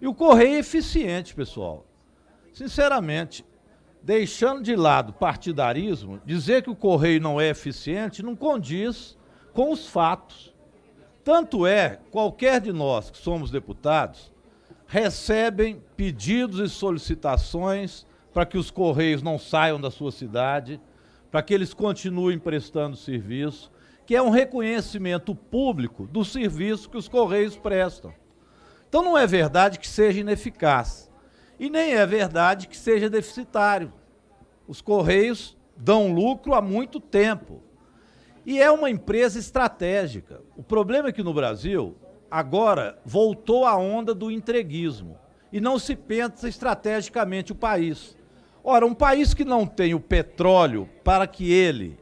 E o Correio é eficiente, pessoal. Sinceramente, deixando de lado partidarismo, dizer que o Correio não é eficiente não condiz com os fatos. Tanto é, qualquer de nós que somos deputados recebem pedidos e solicitações para que os Correios não saiam da sua cidade, para que eles continuem prestando serviço, que é um reconhecimento público do serviço que os Correios prestam. Então não é verdade que seja ineficaz. E nem é verdade que seja deficitário. Os Correios dão lucro há muito tempo. E é uma empresa estratégica. O problema é que no Brasil, agora, voltou a onda do entreguismo. E não se pensa estrategicamente o país. Ora, um país que não tem o petróleo para que ele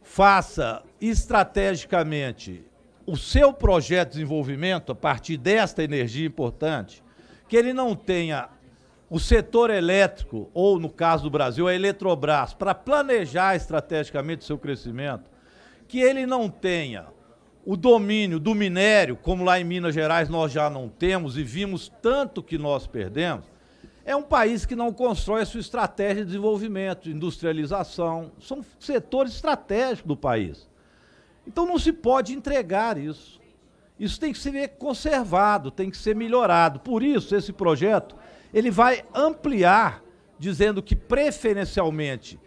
faça estrategicamente o seu projeto de desenvolvimento, a partir desta energia importante, que ele não tenha o setor elétrico, ou no caso do Brasil, a Eletrobras, para planejar estrategicamente o seu crescimento, que ele não tenha o domínio do minério, como lá em Minas Gerais nós já não temos e vimos tanto que nós perdemos, é um país que não constrói a sua estratégia de desenvolvimento, industrialização. São setores estratégicos do país. Então não se pode entregar isso. Isso tem que ser conservado, tem que ser melhorado. Por isso, esse projeto ele vai ampliar, dizendo que preferencialmente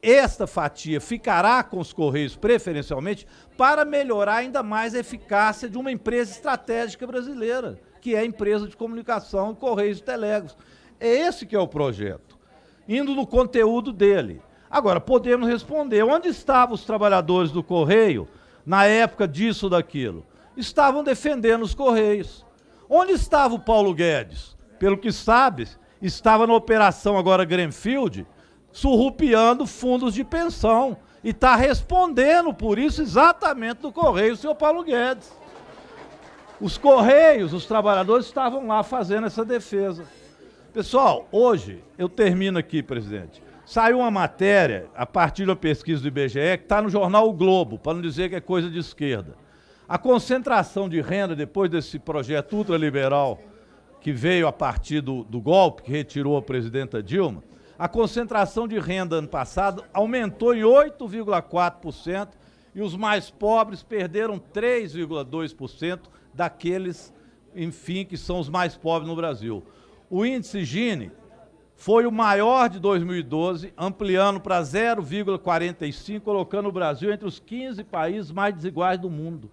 esta fatia ficará com os Correios preferencialmente para melhorar ainda mais a eficácia de uma empresa estratégica brasileira, que é a empresa de comunicação Correios e Telegos. É esse que é o projeto. Indo no conteúdo dele. Agora, podemos responder: onde estavam os trabalhadores do Correio na época disso, daquilo? Estavam defendendo os Correios. Onde estava o Paulo Guedes? Pelo que sabe, estava na operação agora Grenfield, surrupiando fundos de pensão. E está respondendo por isso exatamente do Correio, o senhor Paulo Guedes. Os Correios, os trabalhadores estavam lá fazendo essa defesa. Pessoal, hoje eu termino aqui, presidente. Saiu uma matéria, a partir da pesquisa do IBGE, que está no jornal o Globo, para não dizer que é coisa de esquerda. A concentração de renda, depois desse projeto ultraliberal que veio a partir do, do golpe, que retirou a presidenta Dilma, a concentração de renda ano passado aumentou em 8,4% e os mais pobres perderam 3,2% daqueles, enfim, que são os mais pobres no Brasil. O índice Gini foi o maior de 2012, ampliando para 0,45, colocando o Brasil entre os 15 países mais desiguais do mundo.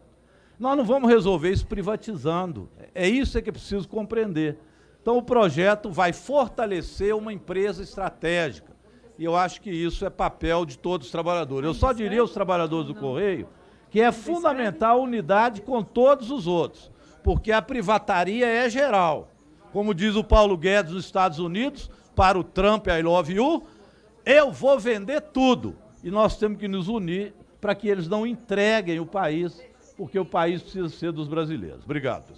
Nós não vamos resolver isso privatizando. É isso é que é preciso compreender. Então, o projeto vai fortalecer uma empresa estratégica. E eu acho que isso é papel de todos os trabalhadores. Eu só diria aos trabalhadores do Correio que é fundamental a unidade com todos os outros, porque a privataria é geral. Como diz o Paulo Guedes nos Estados Unidos, para o Trump I Love You, eu vou vender tudo. E nós temos que nos unir para que eles não entreguem o país, porque o país precisa ser dos brasileiros. Obrigado.